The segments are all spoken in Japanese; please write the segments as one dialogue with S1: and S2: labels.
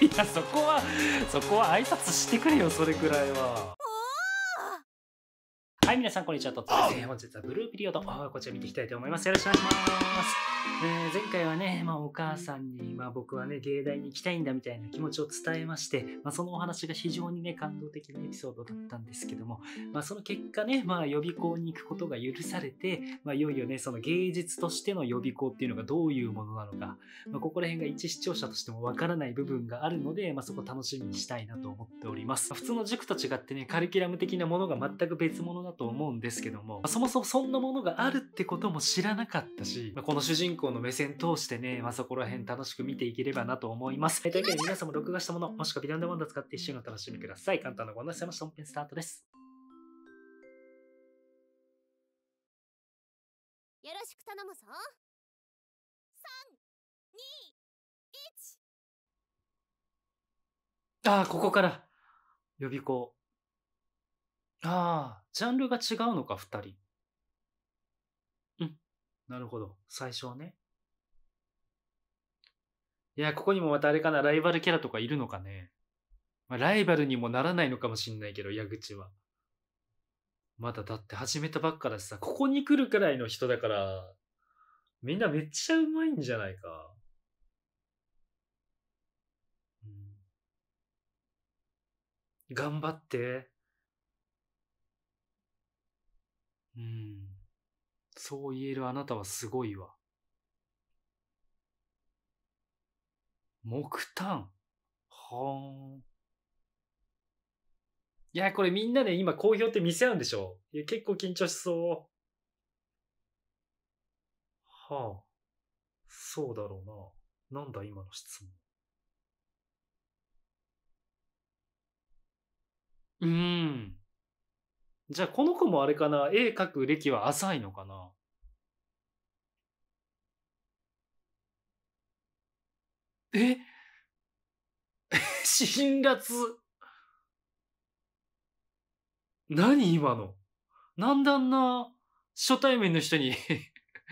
S1: いやそこはそこは挨拶してくれよそれくらいは。はい、皆さん、こんにちは。とっつ本日はブルーピリオド、こちら見ていきたいと思います。よろしくお願いします。えー、前回はね、まあ、お母さんに、まあ、僕はね、芸大に行きたいんだみたいな気持ちを伝えまして、まあ、そのお話が非常にね、感動的なエピソードだったんですけども、まあ、その結果ね、まあ、予備校に行くことが許されて、まあ、いよいよね、その芸術としての予備校っていうのがどういうものなのか、まあ、ここら辺が一視聴者としてもわからない部分があるので、まあ、そこ楽しみにしたいなと思っております。ま普通の塾と違ってね、カリキュラム的なものが全く別物だと思うんですけども、そもそもそんなものがあるってことも知らなかったし、まあ、この主人公の目線通してね、まあ、そこら辺楽しく見ていければなと思います。えー、というわけで皆さんも録画したもの、もしくはビデオデモンド使って一週の楽しみください。簡単なご案内さました。本編スタートです。よろしく頼むぞ。ああ、ここから。予備校。ああ、ジャンルが違うのか、二人。うん。なるほど。最初はね。いや、ここにもまたあれかな、ライバルキャラとかいるのかね。まあ、ライバルにもならないのかもしんないけど、矢口は。まだだって始めたばっかだしさ、ここに来るくらいの人だから、みんなめっちゃうまいんじゃないか。うん、頑張って。うん。そう言えるあなたはすごいわ。木炭。はーいや、これみんなで、今好評って見せ合うんでしょ結構緊張しそう。はあ。そうだろうな。なんだ今の質問。うーん。じゃあこの子もあれかな絵描く歴は浅いのかなえ 辛辣何今のなんであんな初対面の人に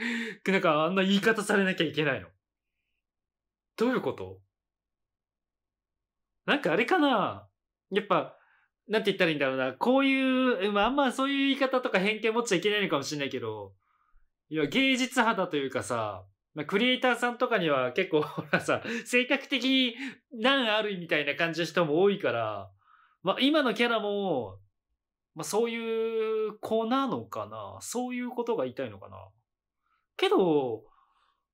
S1: なんかあんな言い方されなきゃいけないのどういうことなんかあれかなやっぱなんて言ったらいいんだろうな、こういう、まあ、んまそういう言い方とか偏見持っちゃいけないのかもしれないけど、いや、芸術肌というかさ、まあ、クリエイターさんとかには結構、ほらさ、性格的に難あるみたいな感じの人も多いから、まあ、今のキャラも、まあ、そういう子なのかなそういうことが言いたいのかなけど、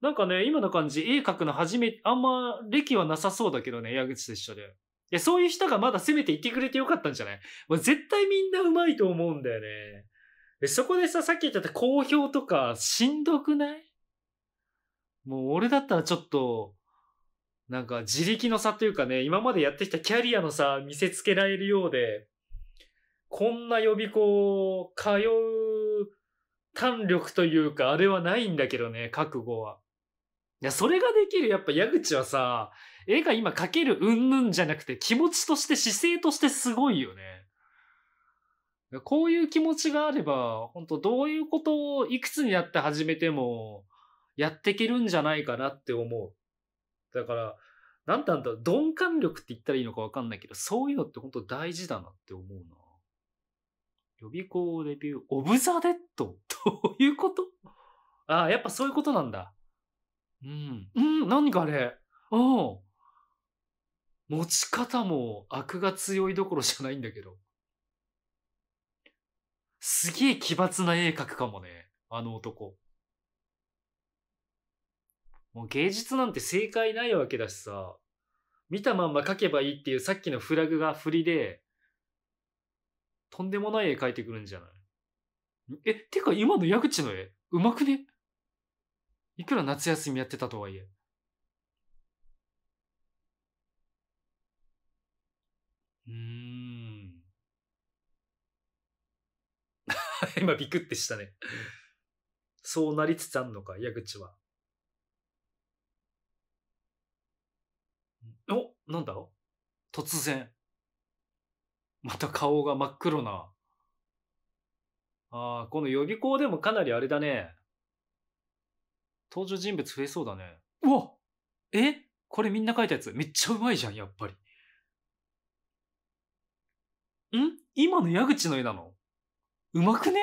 S1: なんかね、今の感じ、絵描くの初め、あんま歴はなさそうだけどね、矢口と一緒で。や、そういう人がまだ攻めていってくれてよかったんじゃないもう絶対みんなうまいと思うんだよね。でそこでさ、さっき言ったった好評とか、しんどくないもう俺だったらちょっと、なんか自力の差というかね、今までやってきたキャリアの差見せつけられるようで、こんな予備校通う、胆力というか、あれはないんだけどね、覚悟は。いや、それができる、やっぱ矢口はさ、絵が今描けるうんぬんじゃなくて、気持ちとして姿勢としてすごいよね。こういう気持ちがあれば、本当どういうことをいくつになって始めても、やっていけるんじゃないかなって思う。だから、なんあんだ、鈍感力って言ったらいいのかわかんないけど、そういうのって本当大事だなって思うな。予備校レビュー、オブザ・デッド どういうことああ、やっぱそういうことなんだ。うん。うん、何かあれ。うん。持ち方もアクが強いどころじゃないんだけど。すげえ奇抜な絵描くかもね。あの男。もう芸術なんて正解ないわけだしさ。見たまんま描けばいいっていうさっきのフラグが振りで、とんでもない絵描いてくるんじゃないえ、てか今の矢口の絵、うまくねいくら夏休みやってたとはいえ。うん。今ビクってしたね。そうなりつつあんのか、矢口は。おなんだ突然。また顔が真っ黒な。ああ、この予備校でもかなりあれだね。登場人物増えそうだね。うわえこれみんな書いたやつめっちゃうまいじゃん、やっぱり。ん今の矢口の絵なのうまくね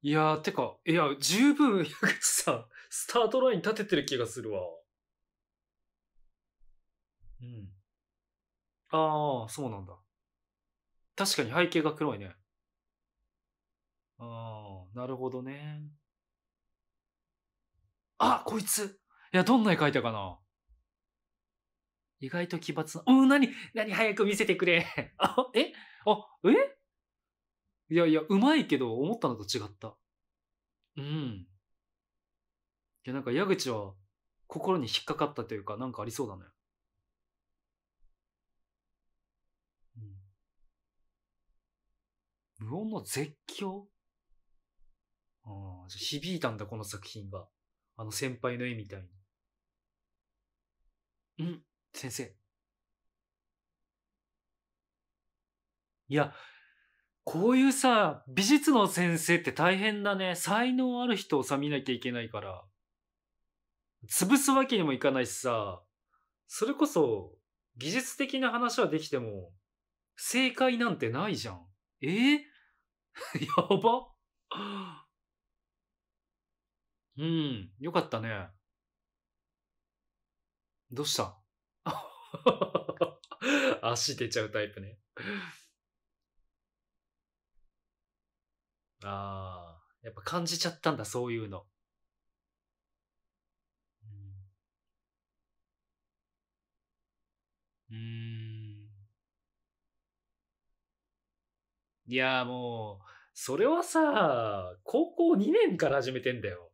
S1: いやー、てか、いや、十分矢口さん、スタートライン立ててる気がするわ。うん。ああ、そうなんだ。確かに背景が黒いね。ああ、なるほどね。あ、こいつ。いや、どんな絵描いたかな意外と奇抜な。うん、なに、なに、早く見せてくれ。あ、えあ、えいやいや、うまいけど、思ったのと違った。うん。いや、なんか矢口は心に引っかかったというか、なんかありそうだね。うん、無音の絶叫ああ、響いたんだ、この作品が。あの先輩の絵みたいに。ん先生。いや、こういうさ、美術の先生って大変だね。才能ある人をさ、見なきゃいけないから。潰すわけにもいかないしさ、それこそ、技術的な話はできても、正解なんてないじゃん。えー、やばうん、よかったね。どうした 足出ちゃうタイプね。ああ、やっぱ感じちゃったんだ、そういうの。うん。うんいや、もう、それはさ、高校2年から始めてんだよ。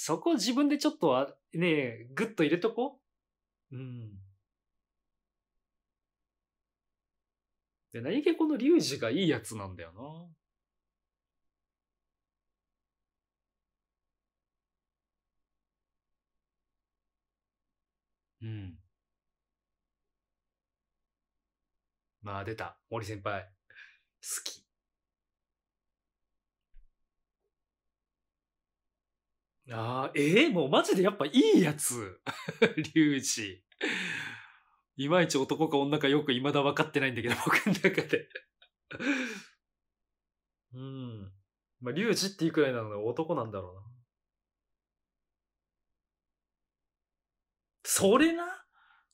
S1: そこ自分でちょっとは、ね、ぐっと入れとこう。うん。で、何気このリュウジがいいやつなんだよな。うん。まあ出た。森先輩。好き。ああ、ええー、もうマジでやっぱいいやつ。リュウジ。いまいち男か女かよく未だ分かってないんだけど、僕の中で。うん。まあ、リュウジっていくらいなので男なんだろうな。それな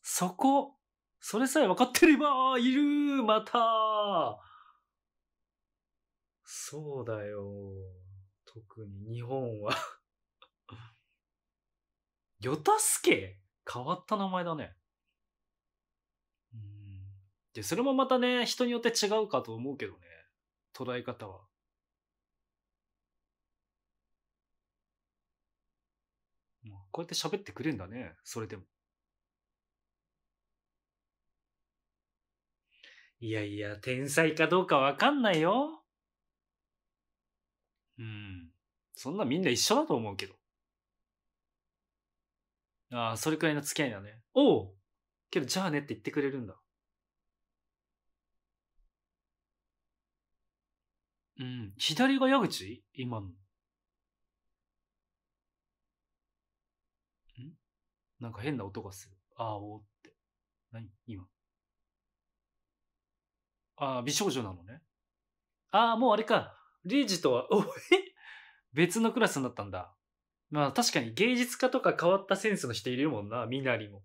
S1: そこ。それさえ分かってれば、いるまたそうだよ。特に日本はヨタスケ変わった名前だね。うん。で、それもまたね、人によって違うかと思うけどね。捉え方は。こうやって喋ってくれんだね。それでも。いやいや、天才かどうかわかんないよ。うん。そんなみんな一緒だと思うけど。ああ、それくらいの付き合いだね。おうけど、じゃあねって言ってくれるんだ。うん。左が矢口今の。んなんか変な音がする。ああ、おって。何今。ああ、美少女なのね。ああ、もうあれか。リージとは、おえ別のクラスになったんだ。まあ確かに芸術家とか変わったセンスの人いるもんな、みなりも。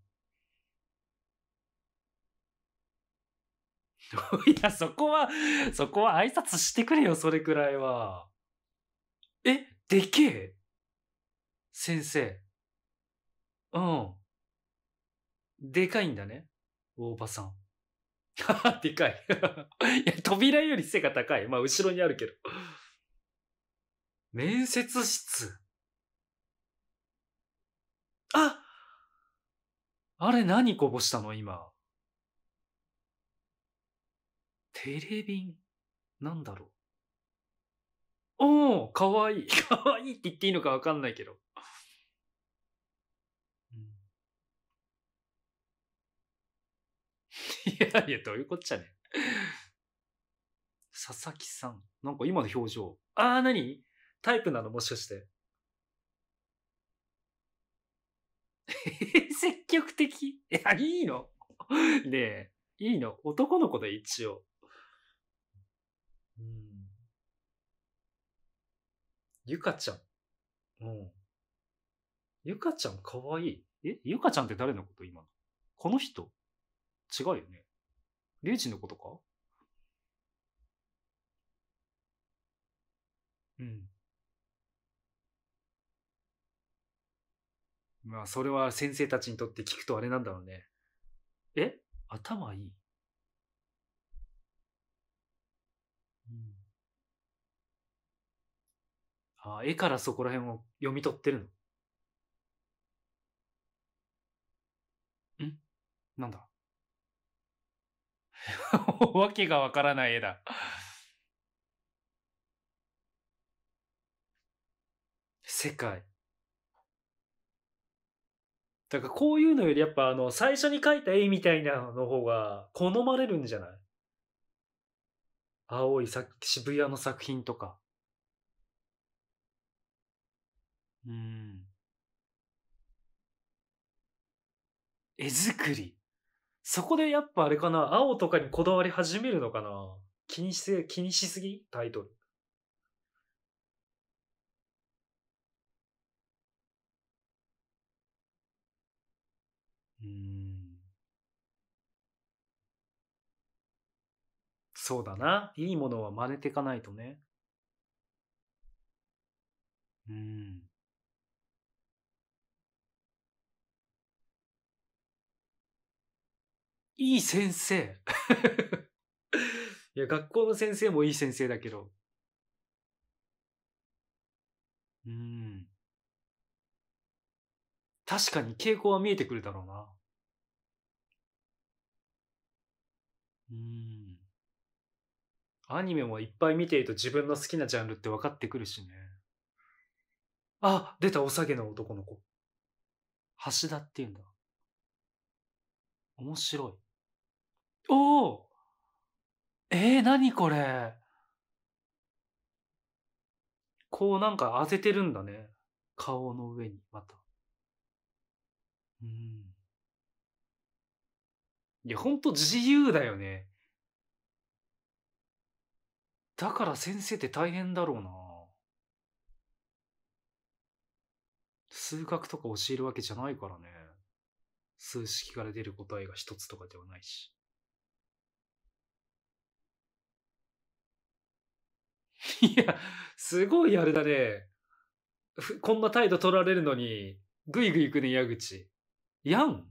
S1: いや、そこは、そこは挨拶してくれよ、それくらいは。え、でけえ先生。うん。でかいんだね。大場さん。でかい。いや、扉より背が高い。まあ、後ろにあるけど。面接室。ああれ何こぼしたの今。テレビンなんだろう。おおかわいい。かわいいって言っていいのかわかんないけど。いやいや、どういうこっちゃね。佐々木さん。なんか今の表情。ああ、何タイプなのもしかして。積極的いや、いいの ねえ、いいの男の子で一応。うん。ゆかちゃん。うん。ゆかちゃんかわいい。えゆかちゃんって誰のこと今の。この人違うよね。ュウジのことかうん。まあ、それは先生たちにとって聞くとあれなんだろうね。え頭いい、うん、あ、絵からそこら辺を読み取ってるのんなんだ わけがわからない絵だ世界。だからこういうのよりやっぱあの最初に描いた絵みたいなの方が好まれるんじゃない青いさ渋谷の作品とか。うん。絵作り。そこでやっぱあれかな青とかにこだわり始めるのかな気にし気にしすぎタイトル。うん。そうだな。いいものは真似てかないとね。うん。いい先生。いや、学校の先生もいい先生だけど。うん。確かに傾向は見えてくるだろうな。うん。アニメもいっぱい見ていると自分の好きなジャンルって分かってくるしね。あ、出たおさげの男の子。橋田っていうんだ。面白い。おおえー、何これこうなんか当ててるんだね。顔の上にまた。うん。いや、ほんと自由だよね。だから先生って大変だろうな。数学とか教えるわけじゃないからね。数式から出る答えが一つとかではないし。いや、すごいあれだね。こんな態度取られるのに、ぐいぐい行くね、矢口。やん。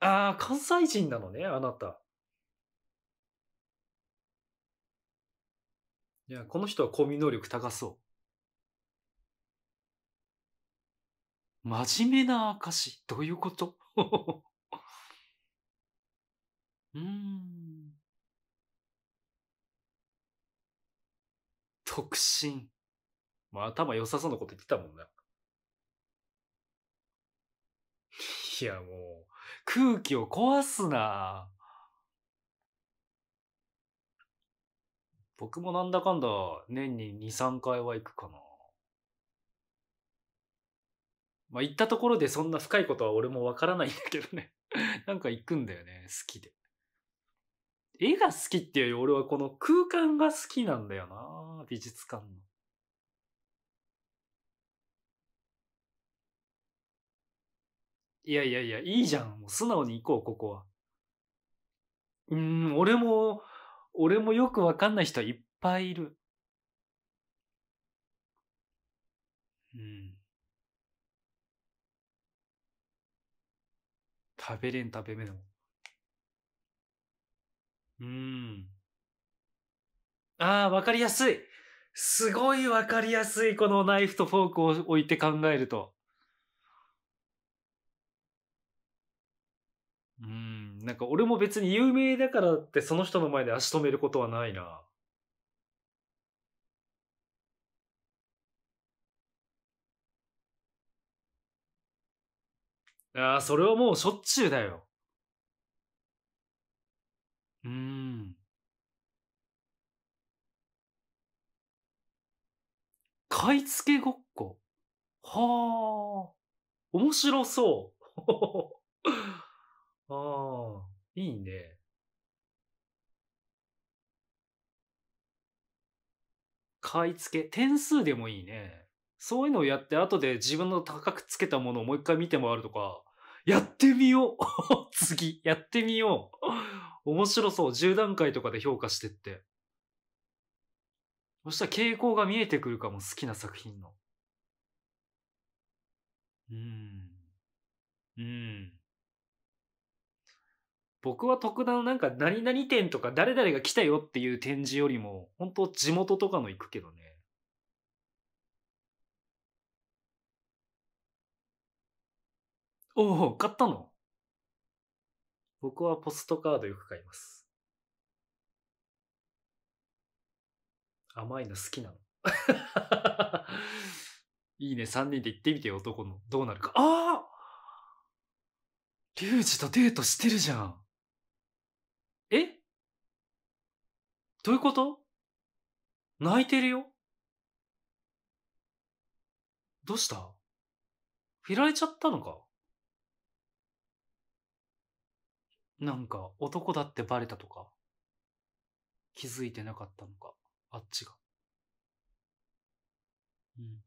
S1: ああ、関西人なのね、あなた。いや、この人はコミュ能力高そう。真面目な証、どういうこと うん。特進。まあ、頭良さそうなこと言ってたもんな。いや、もう。空気を壊すな。僕もなんだかんだ年に2、3回は行くかな。まあ行ったところでそんな深いことは俺もわからないんだけどね なんか行くんだよね、好きで。絵が好きっていうより俺はこの空間が好きなんだよな、美術館の。いやいやいや、いいじゃん。もう素直に行こう、ここは。うん、俺も、俺もよくわかんない人はいっぱいいる。うん。食べれん食べめの。うん。ああ、わかりやすい。すごいわかりやすい。このナイフとフォークを置いて考えると。。なんか俺も別に有名だからってその人の前で足止めることはないな。ああ、それはもうしょっちゅうだよ。うーん。買い付けごっこ。はあ。面白そう。ああ、いいね。買い付け、点数でもいいね。そういうのをやって後で自分の高くつけたものをもう一回見て回るとか、やってみよう 次、やってみよう面白そう。10段階とかで評価してって。そしたら傾向が見えてくるかも、好きな作品の。うん。うん。僕は特段なんか何々店とか誰々が来たよっていう展示よりも、本当地元とかの行くけどね。おお、買ったの僕はポストカードよく買います。甘いの好きなの。いいね、3人で行ってみてよ、男の。どうなるか。ああ龍二とデートしてるじゃん。えどういうこと泣いてるよどうした振られちゃったのかなんか男だってバレたとか気づいてなかったのかあっちが。うん。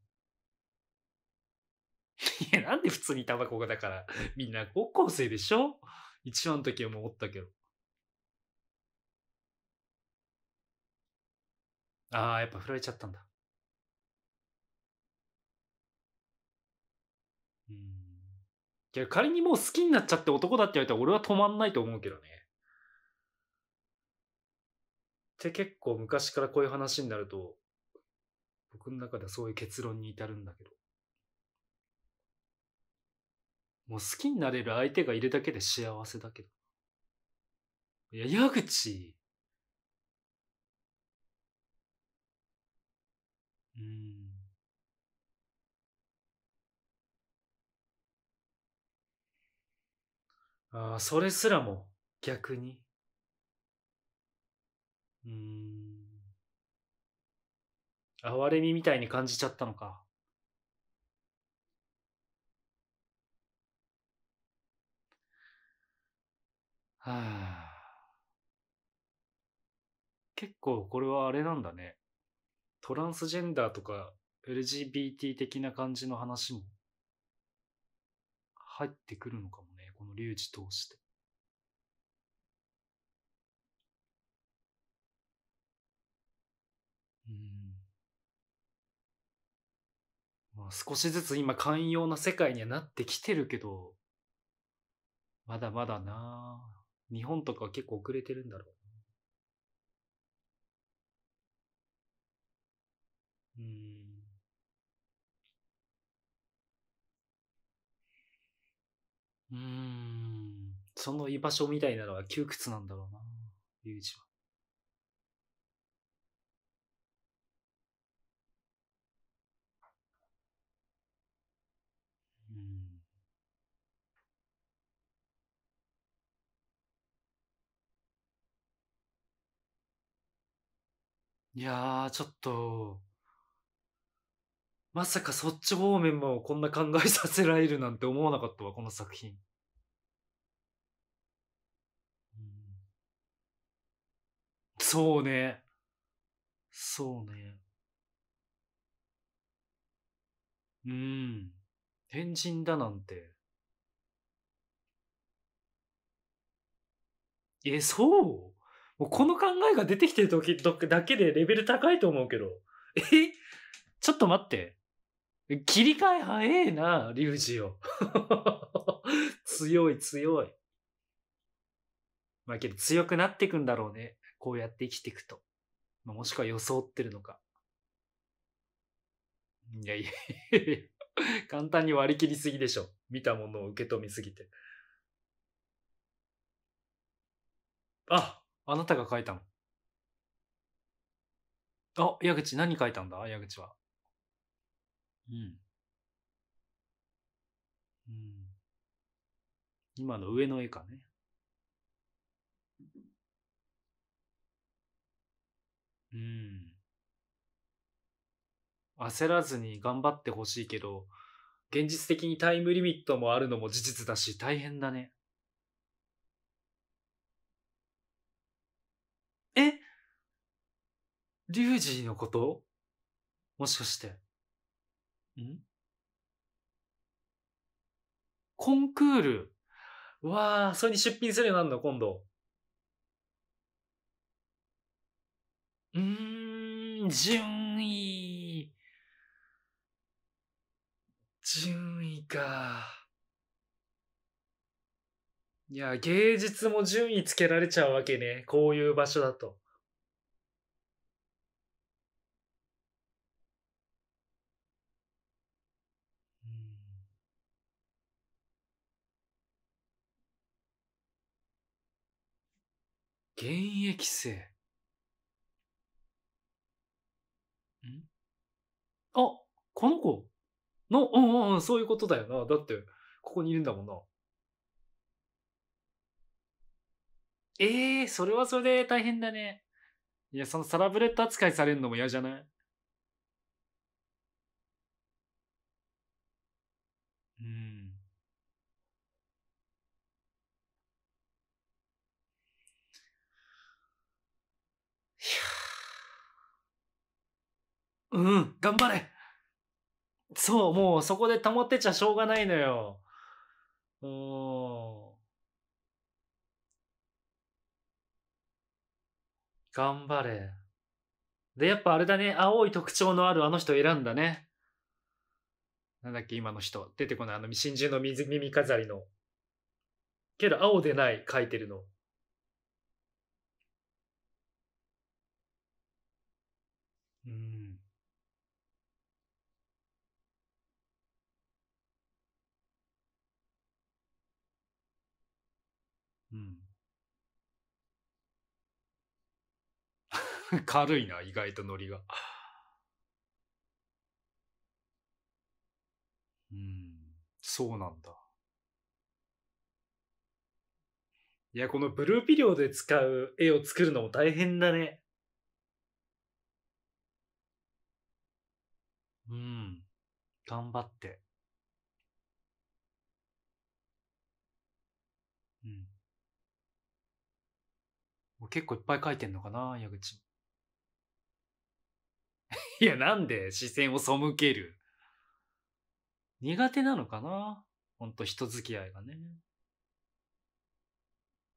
S1: いや、なんで普通にタバコがだから、みんな高校生でしょ一番の時はもうおったけど。ああ、やっぱ振られちゃったんだ。うん。いや、仮にもう好きになっちゃって男だって言われたら俺は止まんないと思うけどね。って結構昔からこういう話になると、僕の中ではそういう結論に至るんだけど。もう好きになれる相手がいるだけで幸せだけど。いや、矢口、うん。ああ、それすらも逆に。うん。哀れみみたいに感じちゃったのか。はあ。結構これはあれなんだね。トランスジェンダーとか LGBT 的な感じの話も入ってくるのかもね、このリュウジ通して。まあ、少しずつ今寛容な世界にはなってきてるけど、まだまだな日本とか結構遅れてるんだろう。うん。うん。その居場所みたいなのは窮屈なんだろうな、ゆうじは。うん。いやー、ちょっと。まさかそっち方面もこんな考えさせられるなんて思わなかったわ、この作品。そうね。そうね。うん。変人だなんて。え、そうもうこの考えが出てきてる時だけでレベル高いと思うけど。えちょっと待って。切り替え早えな、リュウジオ。強い強い。まあけど強くなっていくんだろうね。こうやって生きていくと。まあ、もしくは装ってるのか。いやいやいや 簡単に割り切りすぎでしょ。見たものを受け止めすぎて。あ、あなたが書いたの。あ、矢口何書いたんだ矢口は。うん。うん。今の上の絵かね。うん。焦らずに頑張ってほしいけど、現実的にタイムリミットもあるのも事実だし大変だね。えリュウジのこともしかして。んコンクール。うわあ、それに出品するようになるの、今度。うーん、順位。順位か。いや、芸術も順位つけられちゃうわけね。こういう場所だと。現役生。んあ、この子の、うんうんうん、そういうことだよな。だって、ここにいるんだもんな。ええー、それはそれで大変だね。いや、そのサラブレッド扱いされるのも嫌じゃないうん。うん、頑張れそう、もうそこで保ってちゃしょうがないのよ。うん。頑張れ。で、やっぱあれだね、青い特徴のあるあの人選んだね。なんだっけ、今の人。出てこない、あの、真珠の水耳飾りの。けど、青でない、書いてるの。軽いな、意外とノリが。うん、そうなんだ。いや、このブルーピリオで使う絵を作るのも大変だね。うん、頑張って。うん結構いっぱい書いてんのかな、矢口。いや、なんで視線を背ける苦手なのかなほんと人付き合いがね。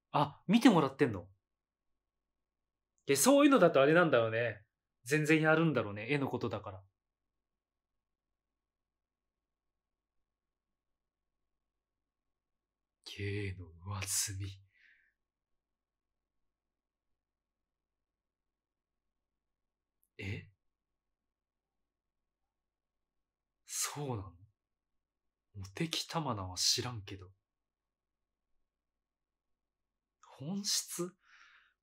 S1: あ、見てもらってんのいや、そういうのだとあれなんだろうね。全然やるんだろうね。絵のことだから。芸の上積み。えそうなのモテキ玉名は知らんけど。本質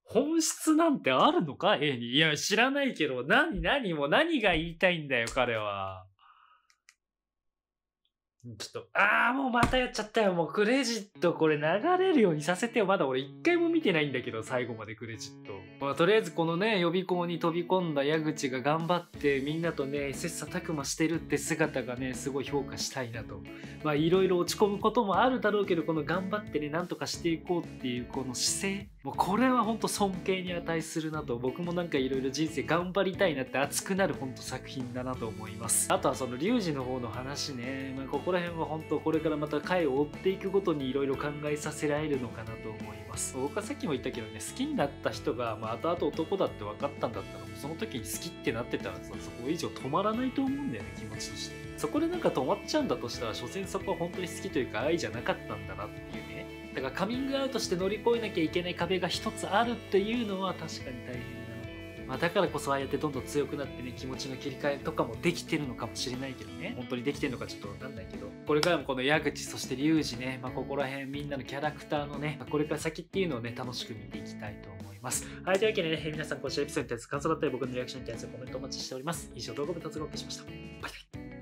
S1: 本質なんてあるのか ?A に。いや、知らないけど、何、何も何が言いたいんだよ、彼は。ちょっと、ああ、もうまたやっちゃったよ。もうクレジットこれ流れるようにさせてよ。まだ俺一回も見てないんだけど、最後までクレジット。まあ、とりあえずこのね、予備校に飛び込んだ矢口が頑張ってみんなとね、切磋琢磨してるって姿がね、すごい評価したいなと。まあいろいろ落ち込むこともあるだろうけど、この頑張ってね、なんとかしていこうっていうこの姿勢。もうこれはほんと尊敬に値するなと、僕もなんかいろいろ人生頑張りたいなって熱くなるほんと作品だなと思います。あとはそのリュウジの方の話ね、まあら辺は本当これからまた回を追っていくごとにいろいろ考えさせられるのかなと思います僕はさっきも言ったけどね好きになった人が、まあ、後々男だって分かったんだったらもうその時に好きってなってたらさそこ以上止まらないと思うんだよね気持ちとしてそこでなんか止まっちゃうんだとしたら所詮そこは本当に好きというか愛じゃなかったんだなっていうねだからカミングアウトして乗り越えなきゃいけない壁が一つあるっていうのは確かに大変まあ、だからこそああやってどんどん強くなってね気持ちの切り替えとかもできてるのかもしれないけどね本当にできてるのかちょっと分かんないけどこれからもこの矢口そして龍二ね、まあ、ここら辺みんなのキャラクターのねこれから先っていうのをね楽しく見ていきたいと思いますはいというわけでね皆さんこちらエピソードに対する感想だったり僕のリアクションに対するコメントお待ちしております以上動画部達がお送りしましたバイバイ